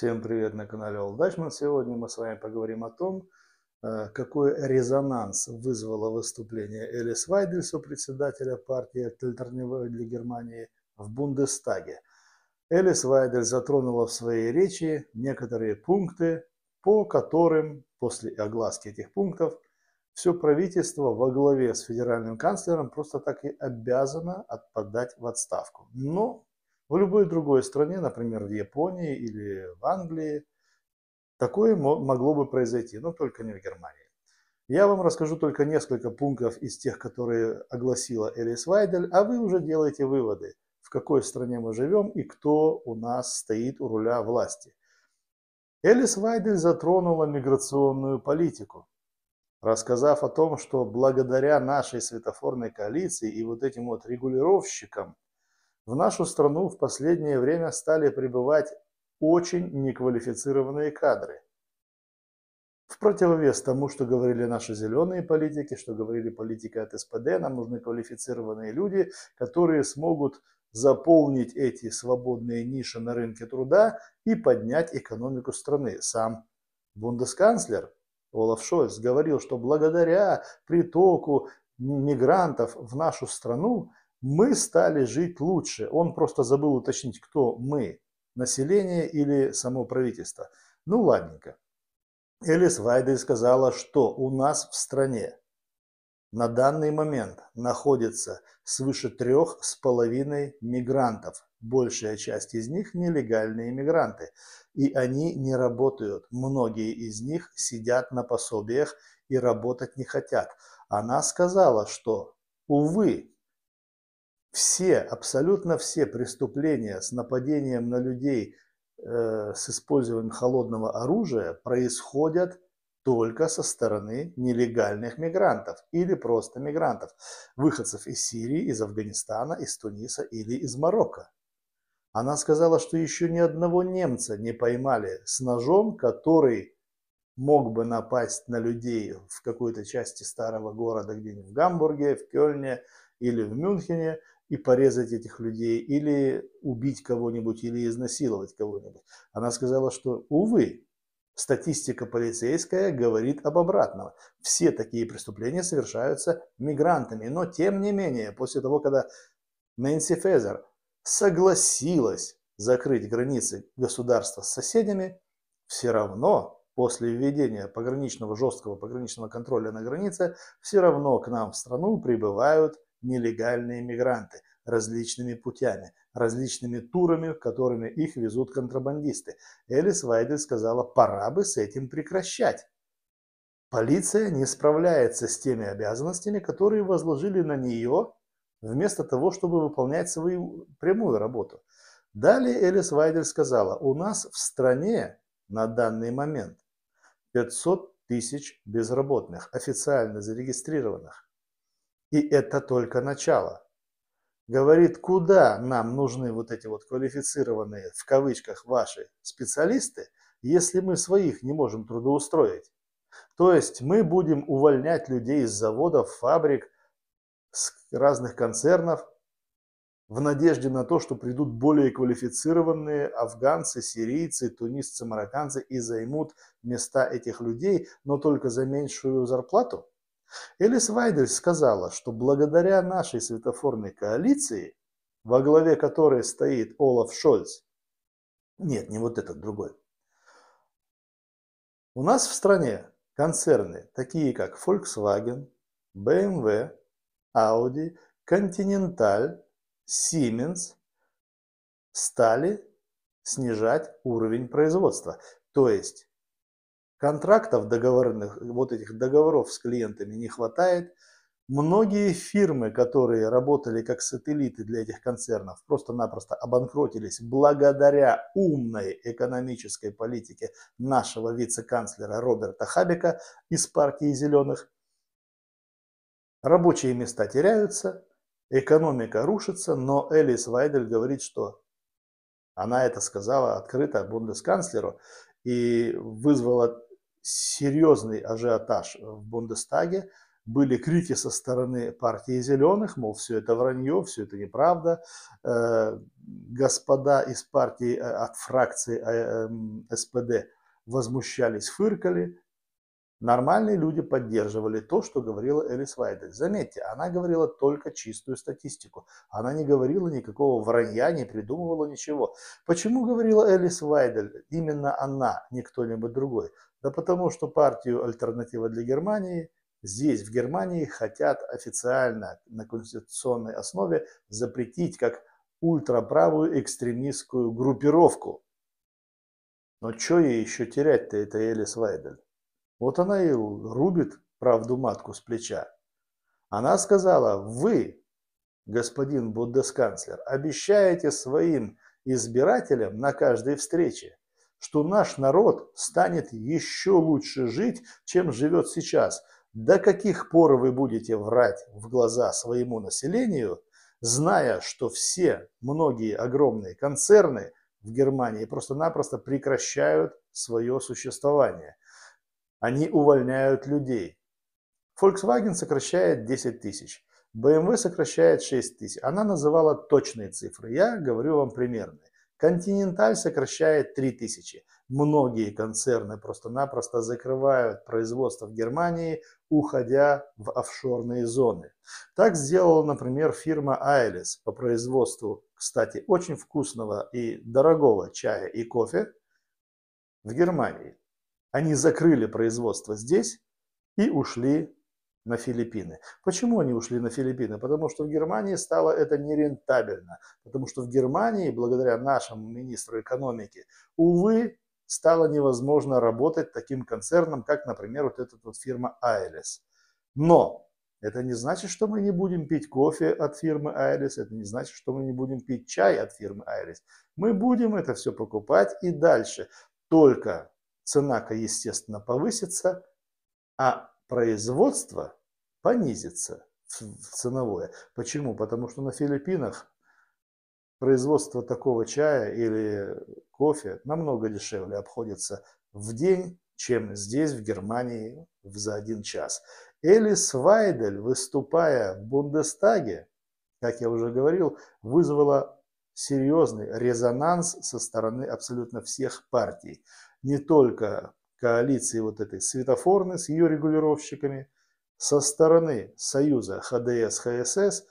Всем привет на канале Олдачман. Сегодня мы с вами поговорим о том, э, какой резонанс вызвало выступление Элис Вайдельсу, председателя партии «Альтернатива для Германии» в Бундестаге. Элис Вайдель затронула в своей речи некоторые пункты, по которым после огласки этих пунктов все правительство во главе с федеральным канцлером просто так и обязано отпадать в отставку. Но в любой другой стране, например, в Японии или в Англии, такое могло бы произойти, но только не в Германии. Я вам расскажу только несколько пунктов из тех, которые огласила Элис Вайдель, а вы уже делаете выводы, в какой стране мы живем и кто у нас стоит у руля власти. Элис Вайдель затронула миграционную политику, рассказав о том, что благодаря нашей светофорной коалиции и вот этим вот регулировщикам – в нашу страну в последнее время стали прибывать очень неквалифицированные кадры. В противовес тому, что говорили наши зеленые политики, что говорили политики от СПД, нам нужны квалифицированные люди, которые смогут заполнить эти свободные ниши на рынке труда и поднять экономику страны. Сам бундесканцлер Олаф Шольц говорил, что благодаря притоку мигрантов в нашу страну мы стали жить лучше. Он просто забыл уточнить, кто мы, население или само правительство. Ну ладненько. Элис Вайдель сказала, что у нас в стране на данный момент находится свыше трех с половиной мигрантов. Большая часть из них нелегальные мигранты, и они не работают. Многие из них сидят на пособиях и работать не хотят. Она сказала, что, увы, все, абсолютно все преступления с нападением на людей э, с использованием холодного оружия происходят только со стороны нелегальных мигрантов или просто мигрантов, выходцев из Сирии, из Афганистана, из Туниса или из Марокко. Она сказала, что еще ни одного немца не поймали с ножом, который мог бы напасть на людей в какой-то части старого города, где-нибудь в Гамбурге, в Кёльне или в Мюнхене, и порезать этих людей, или убить кого-нибудь, или изнасиловать кого-нибудь. Она сказала, что, увы, статистика полицейская говорит об обратном. Все такие преступления совершаются мигрантами. Но, тем не менее, после того, когда Нэнси Фезер согласилась закрыть границы государства с соседями, все равно после введения пограничного жесткого пограничного контроля на границе, все равно к нам в страну прибывают нелегальные мигранты различными путями, различными турами, которыми их везут контрабандисты. Элис Вайдель сказала, пора бы с этим прекращать. Полиция не справляется с теми обязанностями, которые возложили на нее, вместо того, чтобы выполнять свою прямую работу. Далее Элис Вайдель сказала, у нас в стране на данный момент 500 тысяч безработных, официально зарегистрированных. И это только начало. Говорит, куда нам нужны вот эти вот квалифицированные, в кавычках, ваши специалисты, если мы своих не можем трудоустроить. То есть мы будем увольнять людей из заводов, фабрик, с разных концернов в надежде на то, что придут более квалифицированные афганцы, сирийцы, тунисцы, марокканцы и займут места этих людей, но только за меньшую зарплату? Элис Вайдель сказала, что благодаря нашей светофорной коалиции, во главе которой стоит Олаф Шольц, нет, не вот этот, другой, у нас в стране концерны, такие как Volkswagen, BMW, Audi, Continental, Siemens, стали снижать уровень производства. То есть контрактов договорных, вот этих договоров с клиентами не хватает. Многие фирмы, которые работали как сателлиты для этих концернов, просто-напросто обанкротились благодаря умной экономической политике нашего вице-канцлера Роберта Хабика из партии «Зеленых». Рабочие места теряются, экономика рушится, но Элис Вайдель говорит, что она это сказала открыто бундесканцлеру и вызвала серьезный ажиотаж в Бундестаге. Были крики со стороны партии зеленых, мол, все это вранье, все это неправда. Э, господа из партии, э, от фракции э, эм, СПД возмущались, фыркали. Нормальные люди поддерживали то, что говорила Элис Вайдель. Заметьте, она говорила только чистую статистику. Она не говорила никакого вранья, не придумывала ничего. Почему говорила Элис Вайдель? Именно она, не кто-нибудь другой. Да потому что партию «Альтернатива для Германии» здесь, в Германии, хотят официально на конституционной основе запретить как ультраправую экстремистскую группировку. Но что ей еще терять-то, это Элис Вайдель? Вот она и рубит правду матку с плеча. Она сказала, вы, господин бундесканцлер, обещаете своим избирателям на каждой встрече, что наш народ станет еще лучше жить, чем живет сейчас. До каких пор вы будете врать в глаза своему населению, зная, что все, многие огромные концерны в Германии просто-напросто прекращают свое существование. Они увольняют людей. Volkswagen сокращает 10 тысяч, BMW сокращает 6 тысяч. Она называла точные цифры, я говорю вам примерные. Континенталь сокращает 3000. Многие концерны просто-напросто закрывают производство в Германии, уходя в офшорные зоны. Так сделала, например, фирма Айлис по производству, кстати, очень вкусного и дорогого чая и кофе в Германии. Они закрыли производство здесь и ушли на Филиппины. Почему они ушли на Филиппины? Потому что в Германии стало это нерентабельно. Потому что в Германии, благодаря нашему министру экономики, увы, стало невозможно работать таким концерном, как, например, вот эта вот фирма Айлес. Но это не значит, что мы не будем пить кофе от фирмы Айрис, это не значит, что мы не будем пить чай от фирмы Айрис. Мы будем это все покупать и дальше. Только цена, естественно, повысится, а производство понизится в ценовое. Почему? Потому что на Филиппинах производство такого чая или кофе намного дешевле обходится в день, чем здесь, в Германии, за один час. Элис Вайдель, выступая в Бундестаге, как я уже говорил, вызвала серьезный резонанс со стороны абсолютно всех партий. Не только коалиции вот этой светофорной с ее регулировщиками со стороны союза ХДС-ХСС,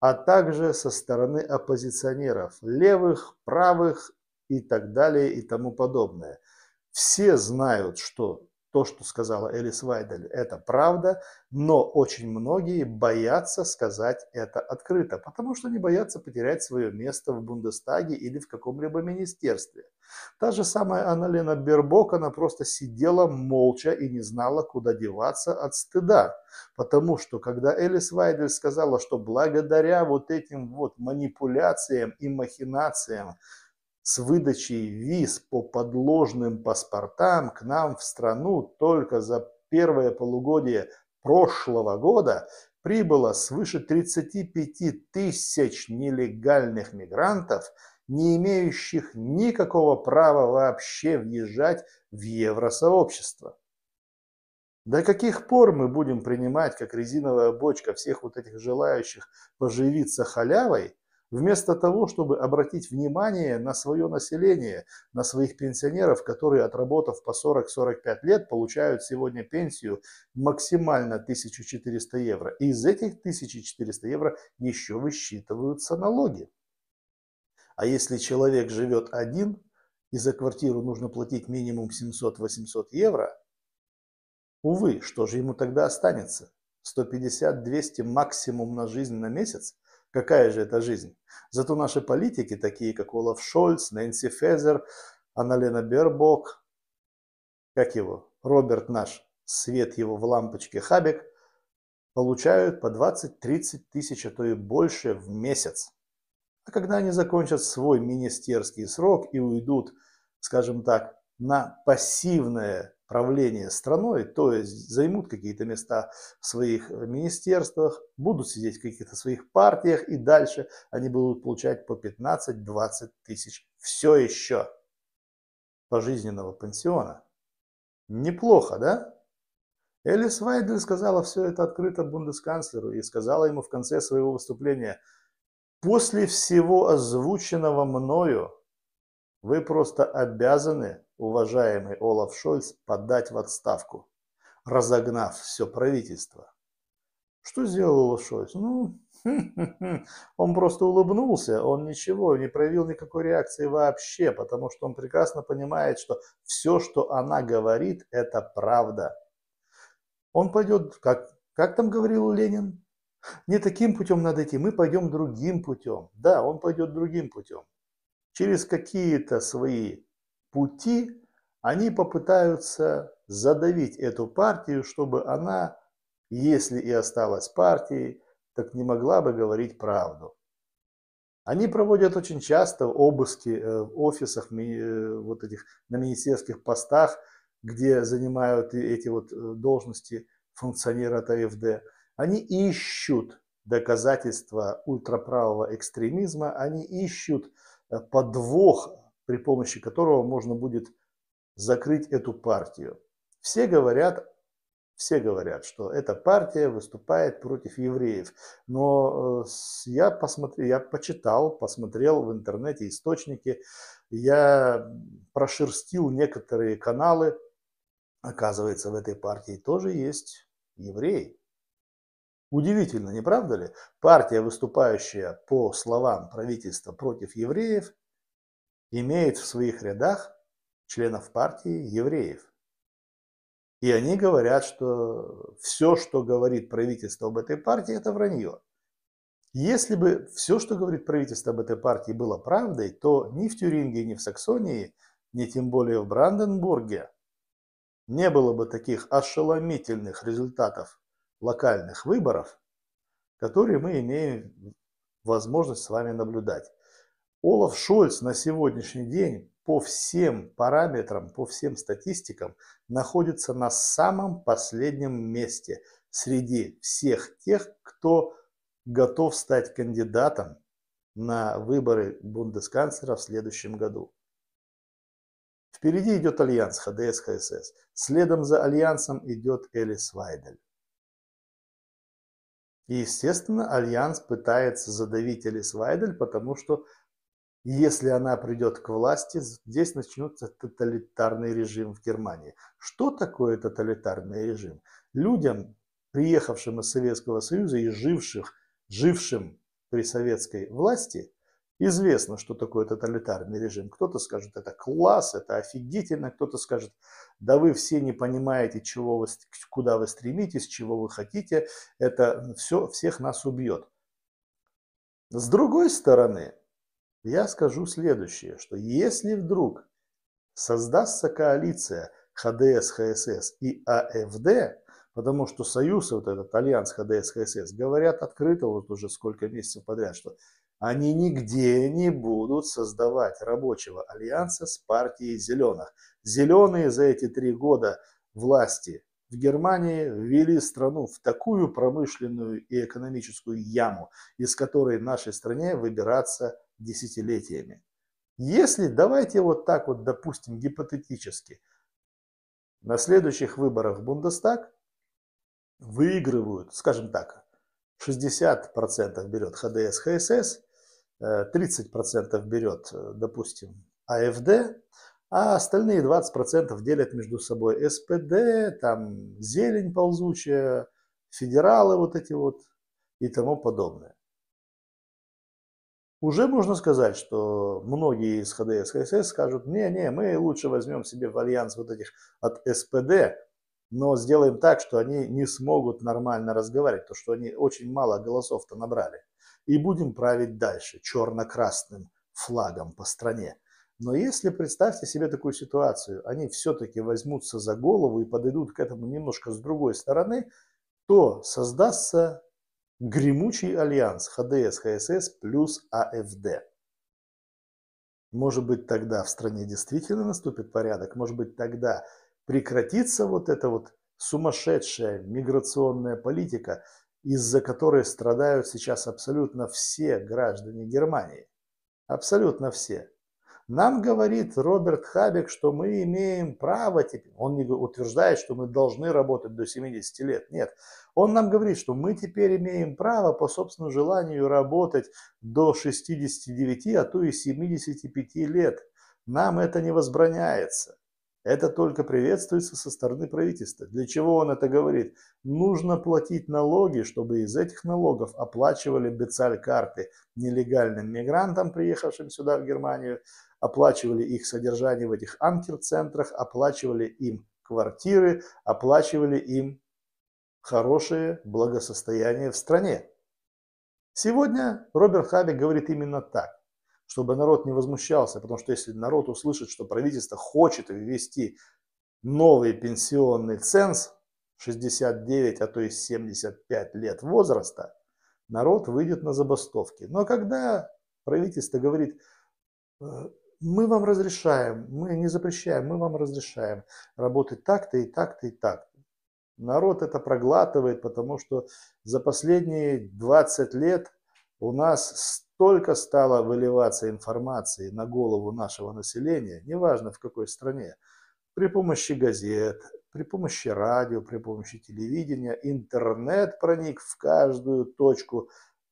а также со стороны оппозиционеров, левых, правых и так далее и тому подобное. Все знают, что то, что сказала Элис Вайдель, это правда, но очень многие боятся сказать это открыто, потому что не боятся потерять свое место в Бундестаге или в каком-либо министерстве. Та же самая анна Бербок, она просто сидела молча и не знала, куда деваться от стыда. Потому что, когда Элис Вайдель сказала, что благодаря вот этим вот манипуляциям и махинациям с выдачей виз по подложным паспортам к нам в страну только за первое полугодие прошлого года прибыло свыше 35 тысяч нелегальных мигрантов, не имеющих никакого права вообще въезжать в евросообщество. До каких пор мы будем принимать как резиновая бочка всех вот этих желающих поживиться халявой – Вместо того, чтобы обратить внимание на свое население, на своих пенсионеров, которые, отработав по 40-45 лет, получают сегодня пенсию максимально 1400 евро. И из этих 1400 евро еще высчитываются налоги. А если человек живет один, и за квартиру нужно платить минимум 700-800 евро, увы, что же ему тогда останется? 150-200 максимум на жизнь на месяц – Какая же это жизнь? Зато наши политики, такие как Олаф Шольц, Нэнси Фезер, Аналена Бербок, как его, Роберт наш, свет его в лампочке Хабик, получают по 20-30 тысяч, а то и больше в месяц. А когда они закончат свой министерский срок и уйдут, скажем так, на пассивное правления страной, то есть займут какие-то места в своих э, министерствах, будут сидеть в каких-то своих партиях и дальше они будут получать по 15-20 тысяч все еще пожизненного пансиона. Неплохо, да? Элис Вайдель сказала все это открыто бундесканцлеру и сказала ему в конце своего выступления, после всего озвученного мною, вы просто обязаны, уважаемый Олаф Шольц, подать в отставку, разогнав все правительство. Что сделал Олаф Шольц? Ну, он просто улыбнулся, он ничего, не проявил никакой реакции вообще, потому что он прекрасно понимает, что все, что она говорит, это правда. Он пойдет, как, как там говорил Ленин, не таким путем надо идти, мы пойдем другим путем. Да, он пойдет другим путем через какие-то свои пути они попытаются задавить эту партию, чтобы она, если и осталась партией, так не могла бы говорить правду. Они проводят очень часто обыски э, в офисах, э, вот этих, на министерских постах, где занимают эти вот э, должности функционера ТФД. Они ищут доказательства ультраправого экстремизма, они ищут подвох, при помощи которого можно будет закрыть эту партию. Все говорят, все говорят, что эта партия выступает против евреев. Но э, я, посмотрел, я почитал, посмотрел в интернете источники, я прошерстил некоторые каналы. Оказывается, в этой партии тоже есть евреи. Удивительно, не правда ли? Партия, выступающая по словам правительства против евреев, имеет в своих рядах членов партии евреев. И они говорят, что все, что говорит правительство об этой партии, это вранье. Если бы все, что говорит правительство об этой партии, было правдой, то ни в Тюрингии, ни в Саксонии, ни тем более в Бранденбурге не было бы таких ошеломительных результатов локальных выборов, которые мы имеем возможность с вами наблюдать. Олаф Шольц на сегодняшний день по всем параметрам, по всем статистикам находится на самом последнем месте среди всех тех, кто готов стать кандидатом на выборы бундесканцлера в следующем году. Впереди идет альянс ХДС-ХСС. Следом за альянсом идет Элис Вайдель. И, естественно, Альянс пытается задавить Элис Вайдель, потому что если она придет к власти, здесь начнется тоталитарный режим в Германии. Что такое тоталитарный режим? Людям, приехавшим из Советского Союза и живших, жившим при советской власти, Известно, что такое тоталитарный режим. Кто-то скажет, это класс, это офигительно. Кто-то скажет, да вы все не понимаете, чего вы, куда вы стремитесь, чего вы хотите. Это все всех нас убьет. С другой стороны, я скажу следующее, что если вдруг создастся коалиция ХДС, ХСС и АФД, потому что союз, вот этот альянс ХДС, ХСС, говорят открыто вот уже сколько месяцев подряд, что они нигде не будут создавать рабочего альянса с партией зеленых. Зеленые за эти три года власти в Германии ввели страну в такую промышленную и экономическую яму, из которой нашей стране выбираться десятилетиями. Если, давайте вот так вот, допустим, гипотетически, на следующих выборах в Бундестаг выигрывают, скажем так, 60% берет ХДС, ХСС, 30% э, берет, э, допустим, АФД, а остальные 20% делят между собой СПД, там зелень ползучая, федералы вот эти вот и тому подобное. Уже можно сказать, что многие из ХДС, ХСС скажут, не-не, мы лучше возьмем себе в альянс вот этих от СПД, но сделаем так, что они не смогут нормально разговаривать, то что они очень мало голосов-то набрали и будем править дальше черно-красным флагом по стране. Но если представьте себе такую ситуацию, они все-таки возьмутся за голову и подойдут к этому немножко с другой стороны, то создастся гремучий альянс ХДС, ХСС плюс АФД. Может быть, тогда в стране действительно наступит порядок, может быть, тогда прекратится вот эта вот сумасшедшая миграционная политика, из-за которой страдают сейчас абсолютно все граждане Германии. Абсолютно все. Нам говорит Роберт Хабек, что мы имеем право теперь. Он не утверждает, что мы должны работать до 70 лет. Нет. Он нам говорит, что мы теперь имеем право по собственному желанию работать до 69, а то и 75 лет. Нам это не возбраняется. Это только приветствуется со стороны правительства. Для чего он это говорит? Нужно платить налоги, чтобы из этих налогов оплачивали бецаль-карты нелегальным мигрантам, приехавшим сюда, в Германию, оплачивали их содержание в этих анкер-центрах, оплачивали им квартиры, оплачивали им хорошее благосостояние в стране. Сегодня Роберт Хабек говорит именно так чтобы народ не возмущался, потому что если народ услышит, что правительство хочет ввести новый пенсионный ценз 69, а то и 75 лет возраста, народ выйдет на забастовки. Но когда правительство говорит, «Э, мы вам разрешаем, мы не запрещаем, мы вам разрешаем работать так-то и так-то и так -то. Народ это проглатывает, потому что за последние 20 лет – у нас столько стало выливаться информации на голову нашего населения, неважно в какой стране, при помощи газет, при помощи радио, при помощи телевидения, интернет проник в каждую точку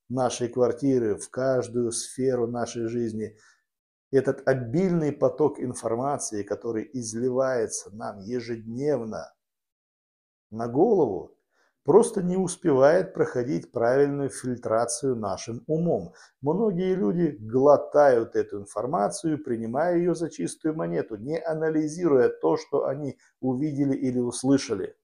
нашей квартиры, в каждую сферу нашей жизни. Этот обильный поток информации, который изливается нам ежедневно на голову, просто не успевает проходить правильную фильтрацию нашим умом. Многие люди глотают эту информацию, принимая ее за чистую монету, не анализируя то, что они увидели или услышали.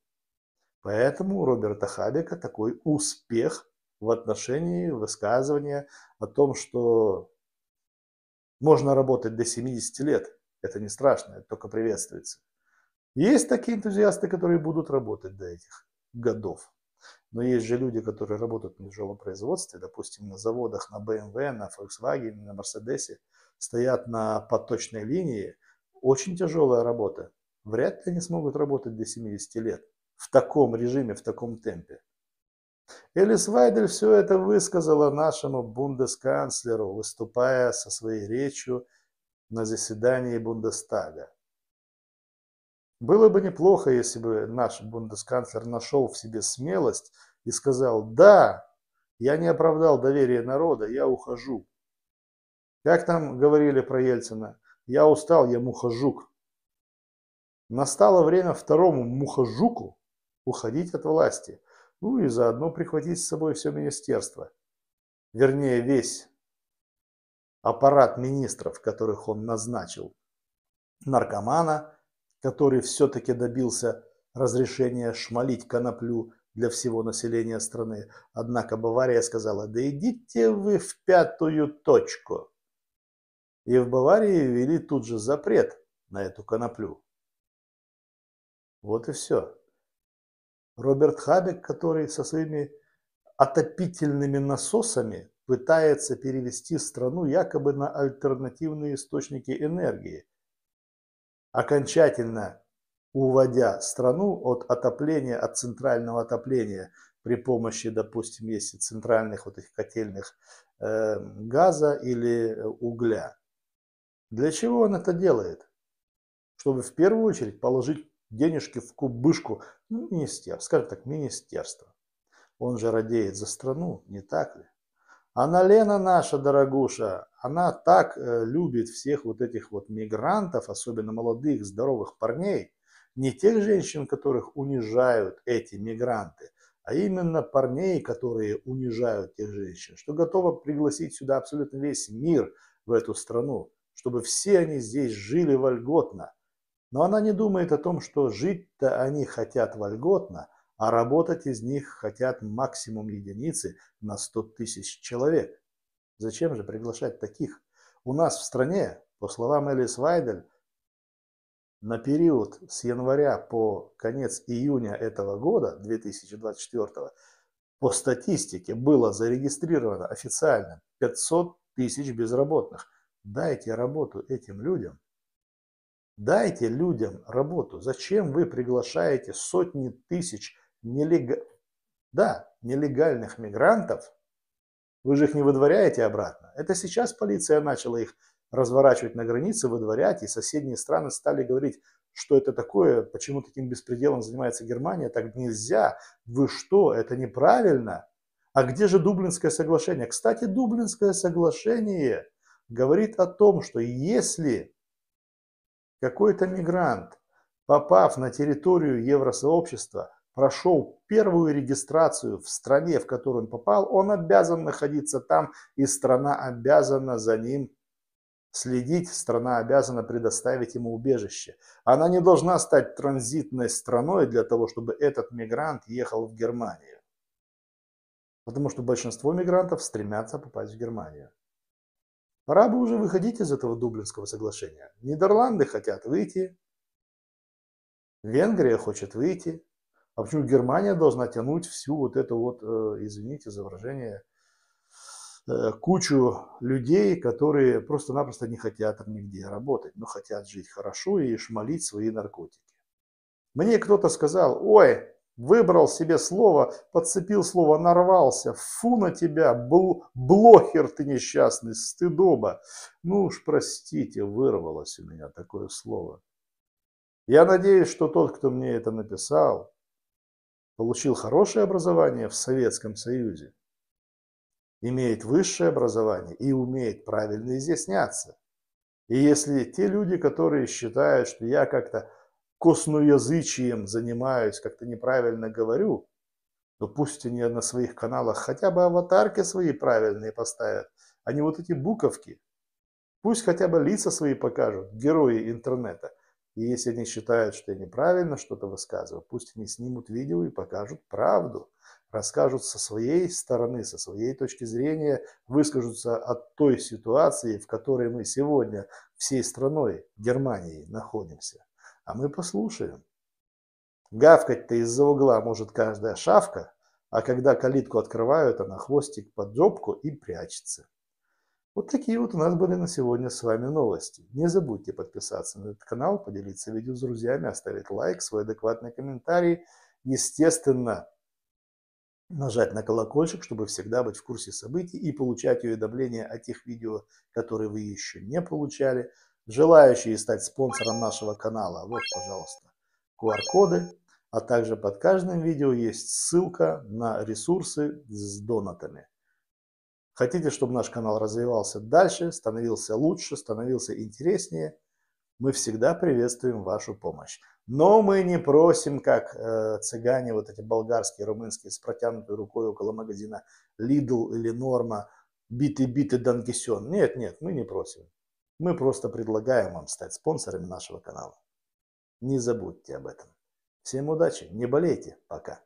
Поэтому у Роберта Хабека такой успех в отношении высказывания о том, что можно работать до 70 лет. Это не страшно, это только приветствуется. Есть такие энтузиасты, которые будут работать до этих годов. Но есть же люди, которые работают на тяжелом производстве, допустим, на заводах, на BMW, эм на Volkswagen, на Mercedes, стоят на поточной линии. Очень тяжелая работа. Вряд ли они смогут работать до 70 лет в таком режиме, в таком темпе. Элис Вайдель все это высказала нашему бундесканцлеру, выступая со своей речью на заседании Бундестага. Было бы неплохо, если бы наш бундесканцлер нашел в себе смелость и сказал «Да, я не оправдал доверие народа, я ухожу». Как там говорили про Ельцина, я устал, я мухожук. Настало время второму мухожуку уходить от власти, ну и заодно прихватить с собой все министерство. Вернее, весь аппарат министров, которых он назначил. Наркомана, который все-таки добился разрешения шмалить коноплю для всего населения страны. Однако Бавария сказала, да идите вы в пятую точку. И в Баварии ввели тут же запрет на эту коноплю. Вот и все. Роберт Хабек, который со своими отопительными насосами пытается перевести страну якобы на альтернативные источники энергии окончательно уводя страну от отопления, от центрального отопления при помощи, допустим, если центральных вот этих котельных э, газа или угля. Для чего он это делает? Чтобы в первую очередь положить денежки в кубышку ну, министерства, скажем так, министерства. Он же радеет за страну, не так ли? Она Лена наша, дорогуша, она так э, любит всех вот этих вот мигрантов, особенно молодых, здоровых парней, не тех женщин, которых унижают эти мигранты, а именно парней, которые унижают тех женщин, что готова пригласить сюда абсолютно весь мир в эту страну, чтобы все они здесь жили вольготно. Но она не думает о том, что жить-то они хотят вольготно, а работать из них хотят максимум единицы на 100 тысяч человек. Зачем же приглашать таких? У нас в стране, по словам Элис Вайдель, на период с января по конец июня этого года, 2024, по статистике было зарегистрировано официально 500 тысяч безработных. Дайте работу этим людям. Дайте людям работу. Зачем вы приглашаете сотни тысяч нелег... да, нелегальных мигрантов, вы же их не выдворяете обратно. Это сейчас полиция начала их разворачивать на границе, выдворять, и соседние страны стали говорить, что это такое, почему таким беспределом занимается Германия, так нельзя, вы что, это неправильно. А где же Дублинское соглашение? Кстати, Дублинское соглашение говорит о том, что если какой-то мигрант, попав на территорию Евросообщества, прошел первую регистрацию в стране, в которую он попал, он обязан находиться там, и страна обязана за ним следить, страна обязана предоставить ему убежище. Она не должна стать транзитной страной для того, чтобы этот мигрант ехал в Германию. Потому что большинство мигрантов стремятся попасть в Германию. Пора бы уже выходить из этого Дублинского соглашения. Нидерланды хотят выйти, Венгрия хочет выйти, а почему Германия должна тянуть всю вот эту вот, э, извините за выражение, э, кучу людей, которые просто-напросто не хотят нигде работать, но хотят жить хорошо и шмалить свои наркотики. Мне кто-то сказал, ой, выбрал себе слово, подцепил слово, нарвался, фу на тебя, бл блохер ты несчастный, стыдоба. Ну уж простите, вырвалось у меня такое слово. Я надеюсь, что тот, кто мне это написал, получил хорошее образование в Советском Союзе, имеет высшее образование и умеет правильно изъясняться. И если те люди, которые считают, что я как-то косноязычием занимаюсь, как-то неправильно говорю, то пусть они на своих каналах хотя бы аватарки свои правильные поставят, а не вот эти буковки. Пусть хотя бы лица свои покажут, герои интернета – и если они считают, что я неправильно что-то высказываю, пусть они снимут видео и покажут правду, расскажут со своей стороны, со своей точки зрения, выскажутся от той ситуации, в которой мы сегодня всей страной Германии находимся. А мы послушаем. Гавкать-то из-за угла может каждая шавка, а когда калитку открывают, она хвостик под жопку и прячется. Вот такие вот у нас были на сегодня с вами новости. Не забудьте подписаться на этот канал, поделиться видео с друзьями, оставить лайк, свой адекватный комментарий. Естественно, нажать на колокольчик, чтобы всегда быть в курсе событий и получать уведомления о тех видео, которые вы еще не получали. Желающие стать спонсором нашего канала, вот, пожалуйста, QR-коды. А также под каждым видео есть ссылка на ресурсы с донатами. Хотите, чтобы наш канал развивался дальше, становился лучше, становился интереснее? Мы всегда приветствуем вашу помощь. Но мы не просим, как э, цыгане, вот эти болгарские, румынские, с протянутой рукой около магазина Lidl или Норма, биты-биты Данкисен. Нет, нет, мы не просим. Мы просто предлагаем вам стать спонсорами нашего канала. Не забудьте об этом. Всем удачи, не болейте, пока.